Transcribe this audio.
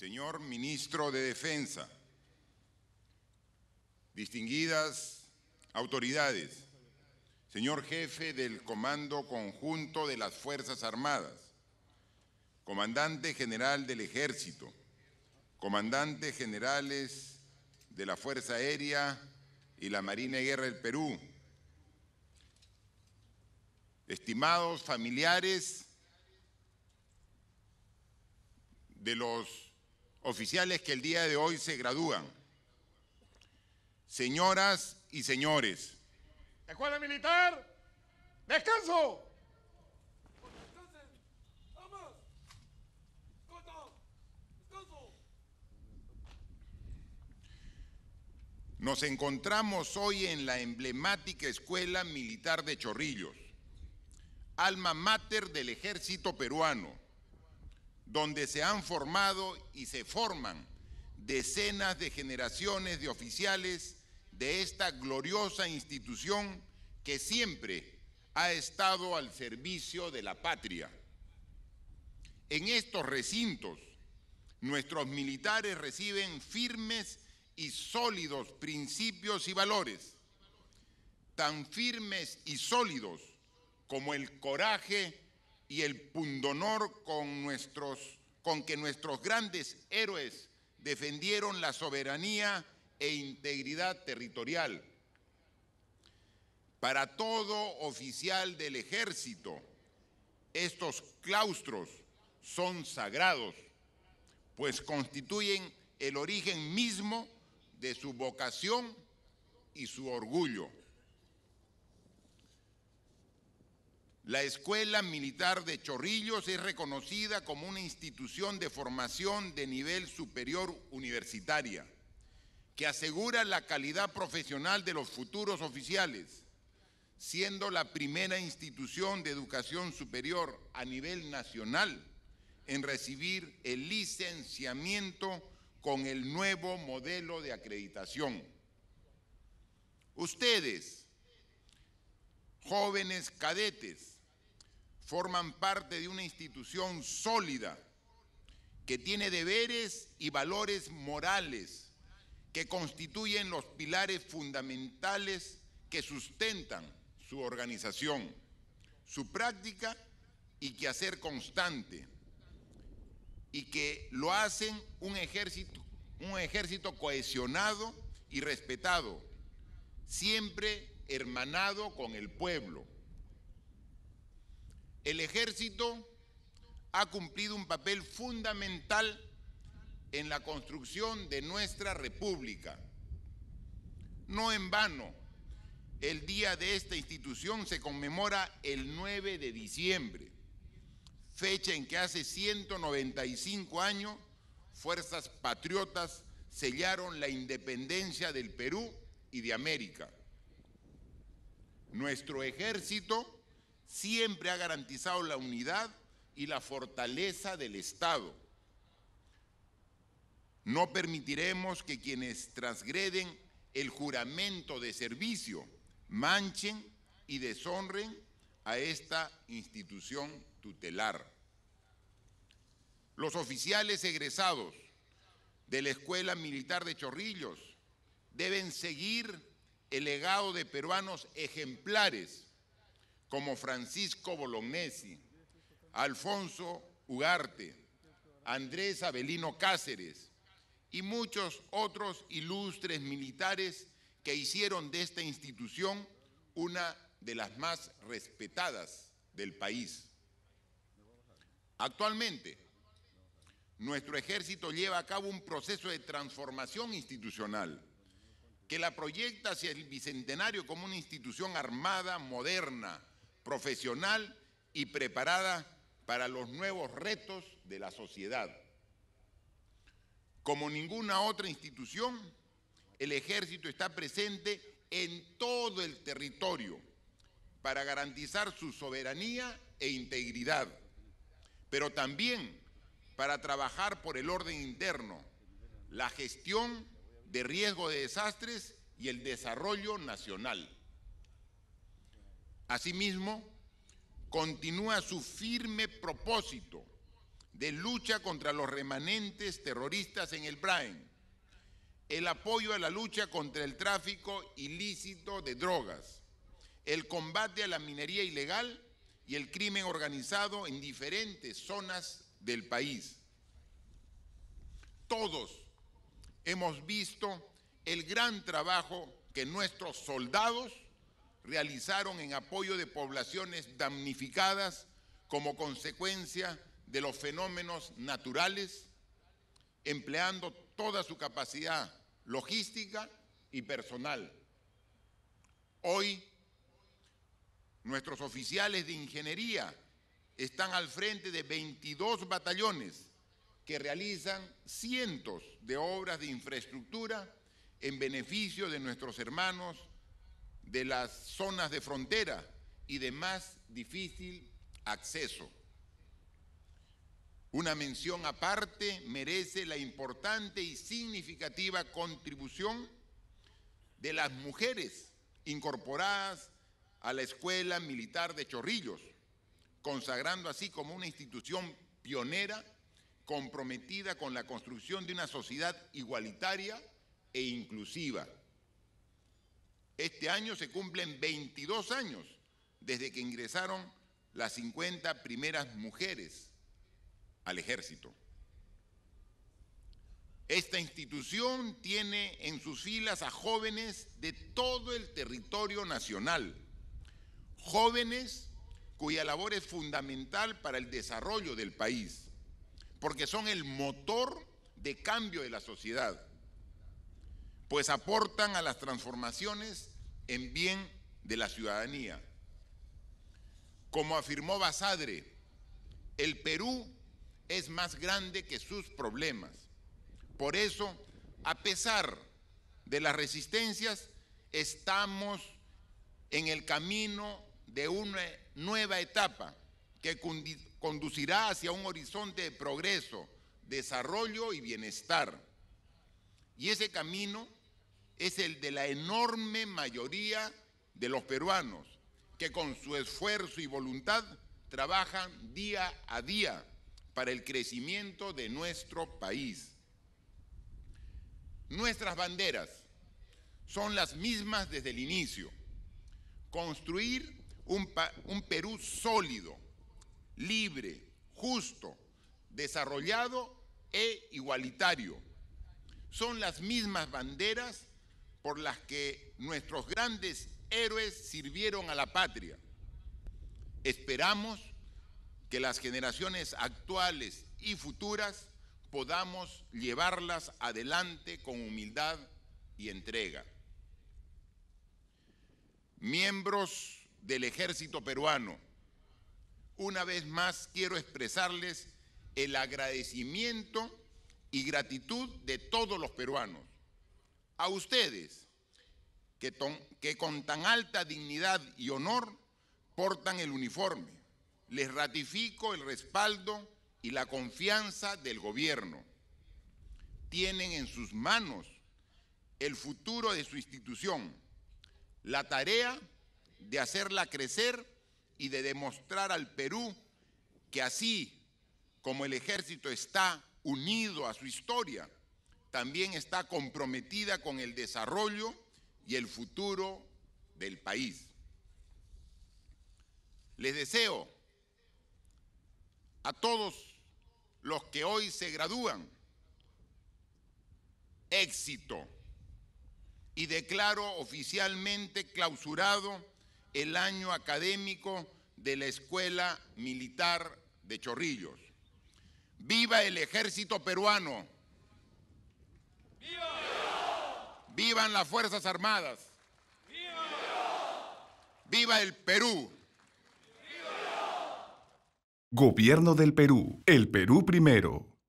señor ministro de Defensa, distinguidas autoridades, señor jefe del Comando Conjunto de las Fuerzas Armadas, comandante general del Ejército, comandantes generales de la Fuerza Aérea y la Marina de Guerra del Perú, estimados familiares de los oficiales que el día de hoy se gradúan. Señoras y señores. Escuela Militar, descanso. Nos encontramos hoy en la emblemática Escuela Militar de Chorrillos, alma mater del ejército peruano, donde se han formado y se forman decenas de generaciones de oficiales de esta gloriosa institución que siempre ha estado al servicio de la patria. En estos recintos, nuestros militares reciben firmes y sólidos principios y valores, tan firmes y sólidos como el coraje y el pundonor con, que nuestros grandes héroes defendieron la soberanía e integridad territorial. Para todo oficial del ejército, estos claustros son sagrados, pues constituyen el origen mismo de su vocación y su orgullo. La Escuela Militar de Chorrillos es reconocida como una institución de formación de nivel superior universitaria que asegura la calidad profesional de los futuros oficiales, siendo la primera institución de educación superior a nivel nacional en recibir el licenciamiento con el nuevo modelo de acreditación. Ustedes, jóvenes cadetes, forman parte de una institución sólida que tiene deberes y valores morales que constituyen los pilares fundamentales que sustentan su organización, su práctica y que hacer constante, y que lo hacen un ejército, un ejército cohesionado y respetado, siempre hermanado con el pueblo el ejército ha cumplido un papel fundamental en la construcción de nuestra república. No en vano, el día de esta institución se conmemora el 9 de diciembre, fecha en que hace 195 años fuerzas patriotas sellaron la independencia del Perú y de América. Nuestro ejército siempre ha garantizado la unidad y la fortaleza del Estado. No permitiremos que quienes transgreden el juramento de servicio manchen y deshonren a esta institución tutelar. Los oficiales egresados de la Escuela Militar de Chorrillos deben seguir el legado de peruanos ejemplares como Francisco Bolognesi, Alfonso Ugarte, Andrés Abelino Cáceres y muchos otros ilustres militares que hicieron de esta institución una de las más respetadas del país. Actualmente, nuestro ejército lleva a cabo un proceso de transformación institucional que la proyecta hacia el Bicentenario como una institución armada, moderna, profesional y preparada para los nuevos retos de la sociedad. Como ninguna otra institución, el ejército está presente en todo el territorio para garantizar su soberanía e integridad, pero también para trabajar por el orden interno, la gestión de riesgo de desastres y el desarrollo nacional. Asimismo, continúa su firme propósito de lucha contra los remanentes terroristas en el Brain, el apoyo a la lucha contra el tráfico ilícito de drogas, el combate a la minería ilegal y el crimen organizado en diferentes zonas del país. Todos hemos visto el gran trabajo que nuestros soldados realizaron en apoyo de poblaciones damnificadas como consecuencia de los fenómenos naturales, empleando toda su capacidad logística y personal. Hoy, nuestros oficiales de ingeniería están al frente de 22 batallones que realizan cientos de obras de infraestructura en beneficio de nuestros hermanos de las zonas de frontera y de más difícil acceso. Una mención aparte merece la importante y significativa contribución de las mujeres incorporadas a la Escuela Militar de Chorrillos, consagrando así como una institución pionera comprometida con la construcción de una sociedad igualitaria e inclusiva. Este año se cumplen 22 años desde que ingresaron las 50 primeras mujeres al ejército. Esta institución tiene en sus filas a jóvenes de todo el territorio nacional, jóvenes cuya labor es fundamental para el desarrollo del país, porque son el motor de cambio de la sociedad pues aportan a las transformaciones en bien de la ciudadanía. Como afirmó Basadre, el Perú es más grande que sus problemas. Por eso, a pesar de las resistencias, estamos en el camino de una nueva etapa que conducirá hacia un horizonte de progreso, desarrollo y bienestar. Y ese camino es el de la enorme mayoría de los peruanos que con su esfuerzo y voluntad trabajan día a día para el crecimiento de nuestro país. Nuestras banderas son las mismas desde el inicio. Construir un, Perú sólido, libre, justo, desarrollado e igualitario. Son las mismas banderas por las que nuestros grandes héroes sirvieron a la patria. Esperamos que las generaciones actuales y futuras podamos llevarlas adelante con humildad y entrega. Miembros del ejército peruano, una vez más quiero expresarles el agradecimiento y gratitud de todos los peruanos a ustedes que, con tan alta dignidad y honor portan el uniforme. Les ratifico el respaldo y la confianza del gobierno. Tienen en sus manos el futuro de su institución, la tarea de hacerla crecer y de demostrar al Perú que así como el ejército está unido a su historia, también está comprometida con el desarrollo y el futuro del país. Les deseo a todos los que hoy se gradúan éxito y declaro oficialmente clausurado el año académico de la Escuela Militar de Chorrillos. ¡Viva el Ejército Peruano! ¡Viva! ¡Vivan las Fuerzas Armadas! ¡Viva! ¡Viva el Perú! Gobierno del Perú. El Perú primero.